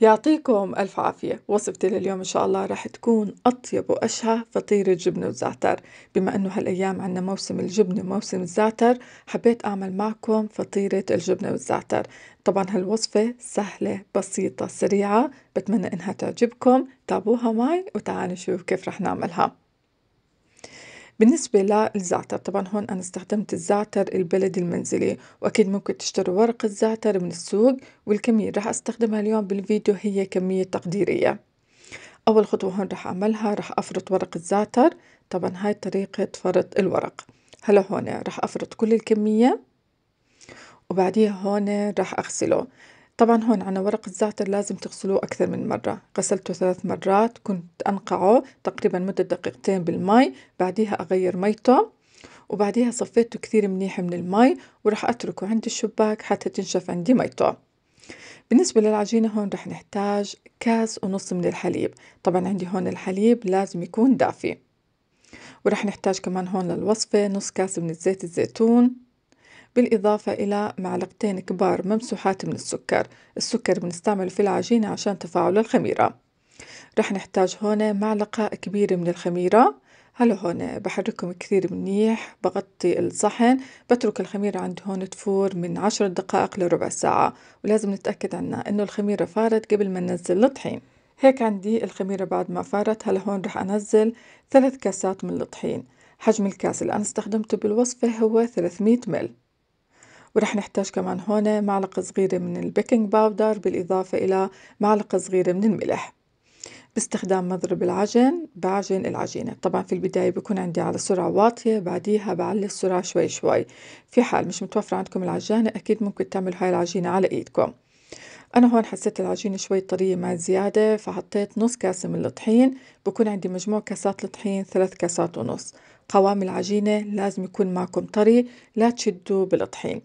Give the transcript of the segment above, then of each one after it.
يعطيكم ألف عافية وصفتي لليوم إن شاء الله رح تكون أطيب وأشهى فطيرة جبنة وزعتر بما أنه هالأيام عنا موسم الجبنة وموسم الزعتر حبيت أعمل معكم فطيرة الجبنة والزعتر طبعا هالوصفة سهلة بسيطة سريعة بتمنى إنها تعجبكم تابوها معي وتعالوا نشوف كيف رح نعملها بالنسبة للزعتر طبعا هون أنا استخدمت الزعتر البلدي المنزلي وأكيد ممكن تشتروا ورق الزعتر من السوق والكمية راح استخدمها اليوم بالفيديو هي كمية تقديرية أول خطوة هون راح أعملها راح أفرط ورق الزعتر طبعا هاي طريقة فرط الورق هلا هون راح أفرط كل الكمية وبعديها هون راح أغسله طبعا هون عنا ورق الزعتر لازم تغسلوه أكثر من مرة غسلته ثلاث مرات كنت أنقعه تقريبا مدة دقيقتين بالماء بعديها أغير ميته وبعديها صفيته كثير منيح من المي ورح أتركه عند الشباك حتى تنشف عندي ميته بالنسبة للعجينة هون رح نحتاج كاس ونص من الحليب طبعا عندي هون الحليب لازم يكون دافي ورح نحتاج كمان هون للوصفة نص كاس من زيت الزيتون بالإضافة إلى معلقتين كبار ممسوحات من السكر السكر بنستعمله في العجينة عشان تفاعل الخميرة رح نحتاج هون معلقة كبيرة من الخميرة هلا هون بحركهم كثير منيح بغطي الصحن بترك الخميرة عند هون تفور من عشر دقائق لربع ساعة ولازم نتأكد عنا إنه الخميرة فارت قبل ما ننزل الطحين هيك عندي الخميرة بعد ما فارت هلا هون رح أنزل ثلاث كاسات من الطحين حجم الكاس اللي أنا استخدمته بالوصفة هو 300 مل ورح نحتاج كمان هون معلقة صغيرة من البيكنج باودر بالإضافة إلى معلقة صغيرة من الملح باستخدام مضرب العجن بعجن العجينة طبعا في البداية بكون عندي على سرعة واطية بعديها بعلي السرعة شوي شوي في حال مش متوفرة عندكم العجانة أكيد ممكن تعملوا هاي العجينة على إيدكم أنا هون حسيت العجينة شوي طرية مع زيادة فحطيت نص كاسة من الطحين بكون عندي مجموع كاسات الطحين ثلاث كاسات ونص قوام العجينة لازم يكون معكم طري لا تشدوا بالطحين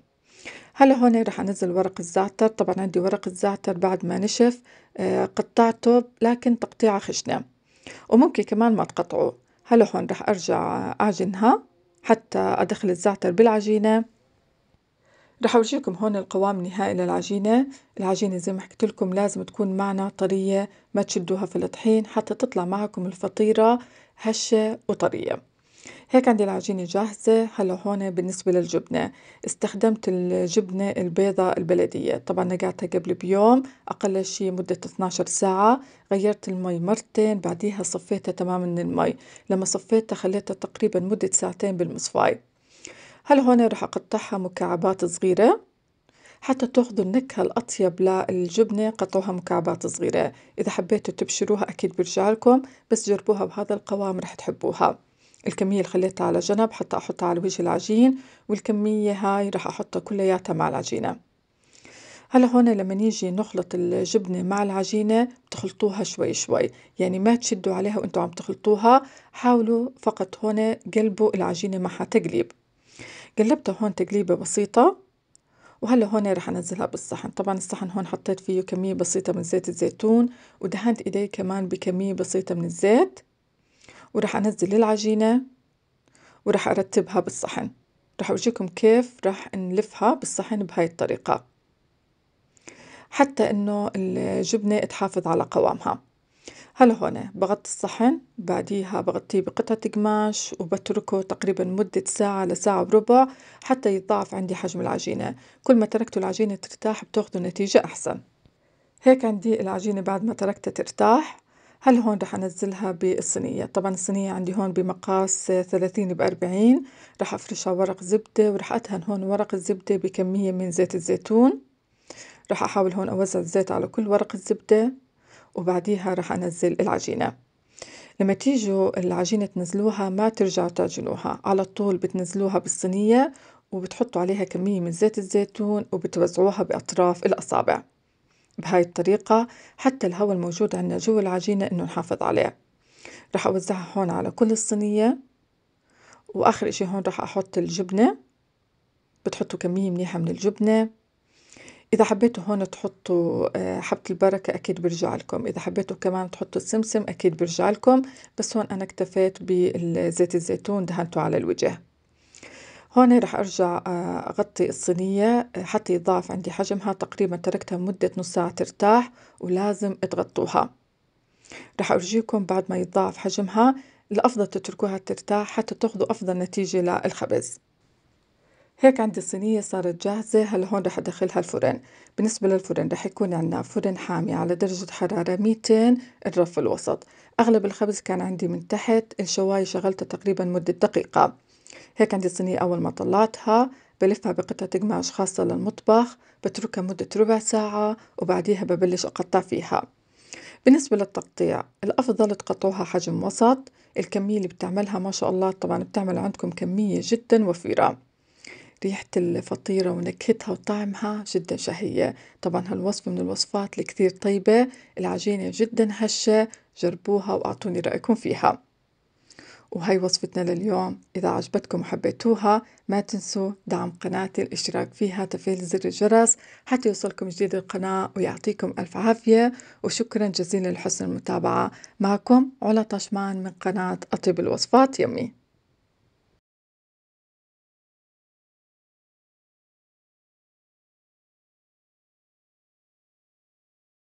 هلا هون رح انزل ورق الزعتر طبعا عندي ورق الزعتر بعد ما نشف آه، قطعته لكن تقطيعة خشنة وممكن كمان ما تقطعوه هلا هون رح ارجع اعجنها حتى ادخل الزعتر بالعجينة رح أورجيكم هون القوام النهائي للعجينة العجينة زي ما حكيت لكم لازم تكون معنا طرية ما تشدوها في الطحين حتى تطلع معكم الفطيرة هشة وطرية هيك عندي العجينة جاهزة هلا هون بالنسبة للجبنة استخدمت الجبنة البيضة البلدية طبعا نقعتها قبل بيوم أقل شي مدة 12 ساعة غيرت المي مرتين بعديها صفيتها تماما من المي لما صفيتها خليتها تقريبا مدة ساعتين بالمصفاي هلا هون رح أقطعها مكعبات صغيرة حتى تاخذوا النكهة الأطيب للجبنة قطعوها مكعبات صغيرة إذا حبيتوا تبشروها أكيد برجع لكم بس جربوها بهذا القوام رح تحبوها الكمية اللي خليتها على جنب حتى أحطها على وجه العجين والكمية هاي رح أحطها كلياتها مع العجينة هلا هون لما نيجي نخلط الجبنة مع العجينة بتخلطوها شوي شوي يعني ما تشدوا عليها وانتوا عم تخلطوها حاولوا فقط هون قلبوا العجينة معها تقليب قلبتها هون تقليبة بسيطة وهلا هون رح انزلها بالصحن طبعا الصحن هون حطيت فيه كمية بسيطة من زيت الزيتون ودهنت ايدي كمان بكمية بسيطة من الزيت وراح أنزل العجينة وراح أرتبها بالصحن راح أورجيكم كيف راح نلفها بالصحن بهاي الطريقة حتى إنه الجبنة تحافظ على قوامها هلا هون بغطي الصحن بعديها بغطيه بقطعة قماش وبتركه تقريبا مدة ساعة لساعة وربع حتى يتضاعف عندي حجم العجينة كل ما تركتوا العجينة ترتاح بتاخدوا نتيجة أحسن هيك عندي العجينة بعد ما تركتها ترتاح هل هون رح انزلها بالصينية طبعا الصينية عندي هون بمقاس ثلاثين بأربعين رح افرشها ورق زبدة ورح ادهن هون ورق الزبدة بكمية من زيت الزيتون رح احاول هون اوزع الزيت على كل ورق الزبدة وبعديها رح انزل العجينة لما تيجوا العجينة تنزلوها ما ترجعوا تعجنوها على طول بتنزلوها بالصينية وبتحطوا عليها كمية من زيت الزيتون وبتوزعوها بأطراف الأصابع بهاي الطريقة حتى الهواء الموجود عندنا جوا العجينة إنه نحافظ عليه رح أوزعها هون على كل الصينية وآخر إشي هون رح أحط الجبنة بتحطوا كمية منيحة من الجبنة إذا حبيتوا هون تحطوا آه، حبة البركة أكيد برجع لكم إذا حبيتوا كمان تحطوا السمسم أكيد برجع لكم بس هون أنا اكتفيت بزيت الزيتون دهنته على الوجه هون رح أرجع آه، أغطي الصينية حتى يتضاعف عندي حجمها تقريبا تركتها مدة نص ساعة ترتاح ولازم تغطوها رح أرجيكم بعد ما يتضاعف حجمها الأفضل تتركوها ترتاح حتى تاخذوا أفضل نتيجة للخبز هيك عندي الصينية صارت جاهزة هلا هون رح أدخلها الفرن بالنسبة للفرن رح يكون عندنا فرن حامي على درجة حرارة 200 الرف الوسط أغلب الخبز كان عندي من تحت الشواية شغلتها تقريبا مدة دقيقة هيك عندي الصينية أول ما طلعتها بلفها بقطعة قماش خاصة للمطبخ بتركها مدة ربع ساعة وبعديها ببلش أقطع فيها بالنسبة للتقطيع الأفضل تقطعوها حجم وسط الكمية اللي بتعملها ما شاء الله طبعا بتعمل عندكم كمية جدا وفيرة ريحة الفطيرة ونكهتها وطعمها جدا شهية طبعا هالوصفة من الوصفات الكثير طيبة العجينة جدا هشة جربوها وأعطوني رأيكم فيها وهي وصفتنا لليوم إذا عجبتكم وحبيتوها ما تنسوا دعم قناتي الاشتراك فيها تفعيل زر الجرس حتى يوصلكم جديد القناة ويعطيكم ألف عافية وشكرا جزيلا لحسن المتابعة معكم علا طشمان من قناة أطيب الوصفات يمي